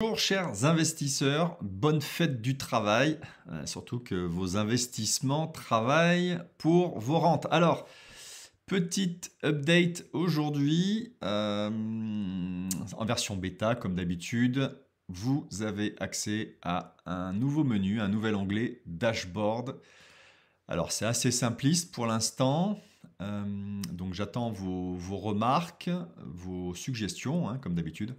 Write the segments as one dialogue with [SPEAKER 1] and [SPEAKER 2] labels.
[SPEAKER 1] Bonjour chers investisseurs, bonne fête du travail, euh, surtout que vos investissements travaillent pour vos rentes. Alors, petite update aujourd'hui, euh, en version bêta comme d'habitude, vous avez accès à un nouveau menu, un nouvel onglet Dashboard. Alors c'est assez simpliste pour l'instant, euh, donc j'attends vos, remarques, vos suggestions hein, comme d'habitude.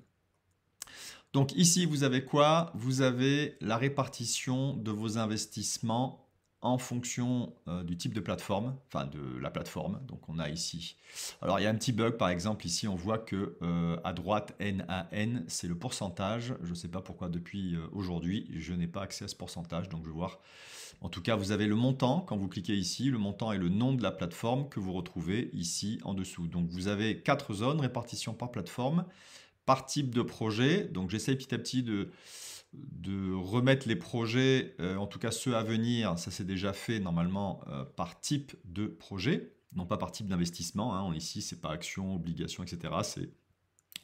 [SPEAKER 1] Donc ici, vous avez quoi Vous avez la répartition de vos investissements en fonction euh, du type de plateforme, enfin de la plateforme. Donc on a ici. Alors il y a un petit bug par exemple ici, on voit que euh, à droite NAN, c'est le pourcentage. Je ne sais pas pourquoi depuis euh, aujourd'hui, je n'ai pas accès à ce pourcentage. Donc je vais voir. En tout cas, vous avez le montant quand vous cliquez ici, le montant est le nom de la plateforme que vous retrouvez ici en dessous. Donc vous avez quatre zones, répartition par plateforme par type de projet. Donc j'essaye petit à petit de, de remettre les projets, euh, en tout cas ceux à venir, ça c'est déjà fait normalement euh, par type de projet, non pas par type d'investissement. Hein. Ici, c'est pas action, obligation, etc. C'est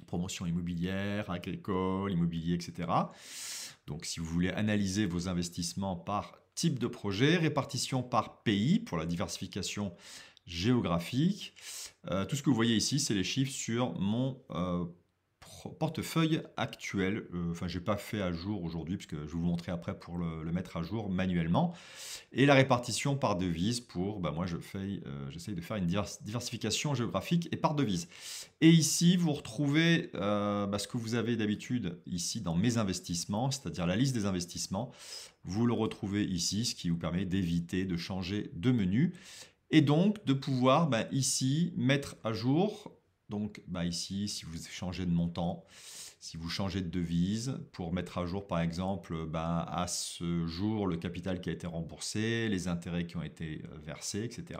[SPEAKER 1] promotion immobilière, agricole, immobilier, etc. Donc si vous voulez analyser vos investissements par type de projet, répartition par pays pour la diversification géographique. Euh, tout ce que vous voyez ici, c'est les chiffres sur mon portefeuille actuel. Euh, enfin, j'ai pas fait à jour aujourd'hui, puisque je vais vous montrer après pour le, mettre à jour manuellement. Et la répartition par devise pour, bah, moi, je fais, euh, j'essaye de faire une diversification géographique et par devise. Et ici, vous retrouvez euh, bah, ce que vous avez d'habitude ici dans mes investissements, c'est-à-dire la liste des investissements. Vous le retrouvez ici, ce qui vous permet d'éviter de changer de menu et donc de pouvoir bah, ici mettre à jour donc bah, ici, si vous changez de montant, si vous changez de devise, pour mettre à jour par exemple bah, à ce jour le capital qui a été remboursé, les intérêts qui ont été euh, versés, etc.,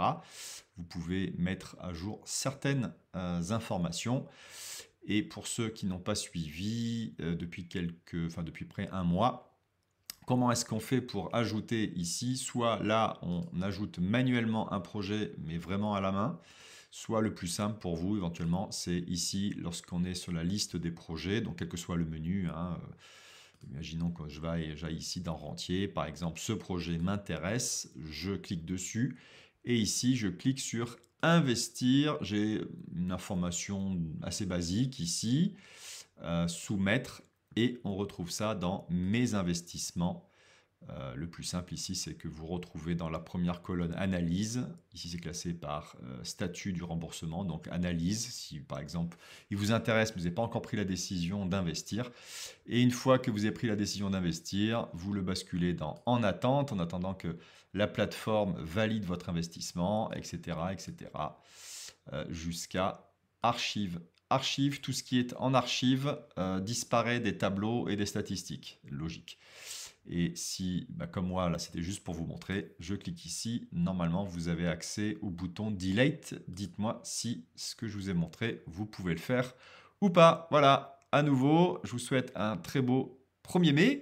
[SPEAKER 1] vous pouvez mettre à jour certaines euh, informations. Et pour ceux qui n'ont pas suivi euh, depuis, quelques, enfin, depuis près un mois, Comment est-ce qu'on fait pour ajouter ici Soit là, on ajoute manuellement un projet, mais vraiment à la main. Soit le plus simple pour vous éventuellement, c'est ici lorsqu'on est sur la liste des projets, donc quel que soit le menu. Hein, euh, imaginons que je vais ici dans Rentier, par exemple, ce projet m'intéresse, je clique dessus et ici je clique sur Investir. J'ai une information assez basique ici, euh, soumettre et on retrouve ça dans Mes investissements. Euh, le plus simple ici, c'est que vous retrouvez dans la première colonne analyse. Ici, c'est classé par euh, statut du remboursement. Donc analyse, si par exemple il vous intéresse, mais vous n'avez pas encore pris la décision d'investir. Et une fois que vous avez pris la décision d'investir, vous le basculez dans en attente, en attendant que la plateforme valide votre investissement, etc., etc., euh, jusqu'à archive archive, tout ce qui est en archive disparaît des tableaux et des statistiques. Logique. Et si, bah, comme moi, là c'était juste pour vous montrer, je clique ici, normalement vous avez accès au bouton Delete. Dites-moi si ce que je vous ai montré, vous pouvez le faire ou pas. Voilà, à nouveau, je vous souhaite un très beau 1er mai.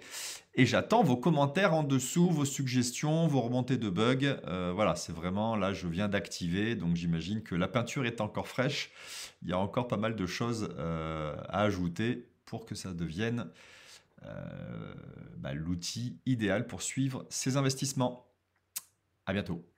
[SPEAKER 1] Et j'attends vos commentaires en dessous, vos suggestions, vos remontées de bugs. Euh, voilà, c'est vraiment là, je viens d'activer, donc j'imagine que la peinture est encore fraîche. Il y a encore pas mal de choses euh, à ajouter pour que ça devienne euh, l'outil idéal pour suivre ses investissements. À bientôt.